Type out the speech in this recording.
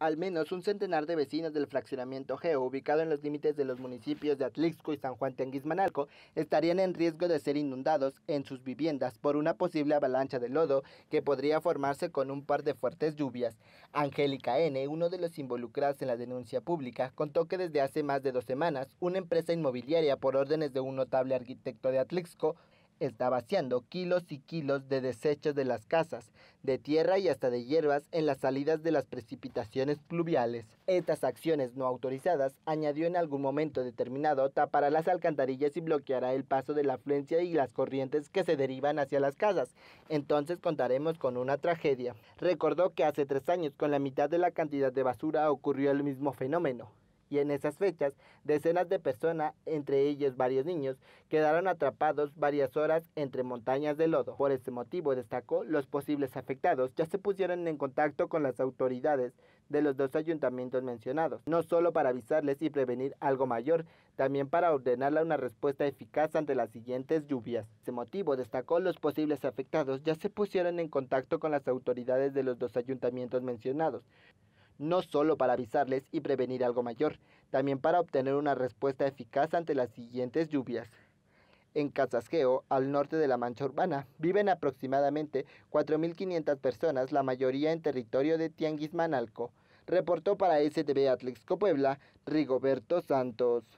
al menos un centenar de vecinos del fraccionamiento Geo, ubicado en los límites de los municipios de Atlixco y San Juan Tenguismanalco, estarían en riesgo de ser inundados en sus viviendas por una posible avalancha de lodo que podría formarse con un par de fuertes lluvias. Angélica N., uno de los involucrados en la denuncia pública, contó que desde hace más de dos semanas, una empresa inmobiliaria, por órdenes de un notable arquitecto de Atlixco, está vaciando kilos y kilos de desechos de las casas, de tierra y hasta de hierbas en las salidas de las precipitaciones pluviales. Estas acciones no autorizadas, añadió en algún momento determinado, tapará las alcantarillas y bloqueará el paso de la afluencia y las corrientes que se derivan hacia las casas. Entonces contaremos con una tragedia. Recordó que hace tres años, con la mitad de la cantidad de basura, ocurrió el mismo fenómeno y en esas fechas decenas de personas, entre ellos varios niños, quedaron atrapados varias horas entre montañas de lodo. Por este motivo, destacó, los posibles afectados ya se pusieron en contacto con las autoridades de los dos ayuntamientos mencionados, no solo para avisarles y prevenir algo mayor, también para ordenarle una respuesta eficaz ante las siguientes lluvias. Ese motivo destacó los posibles afectados ya se pusieron en contacto con las autoridades de los dos ayuntamientos mencionados, no solo para avisarles y prevenir algo mayor, también para obtener una respuesta eficaz ante las siguientes lluvias. En Casasgeo, al norte de la mancha urbana, viven aproximadamente 4.500 personas, la mayoría en territorio de Tianguis Manalco. Reportó para STB Atlixco Puebla, Rigoberto Santos.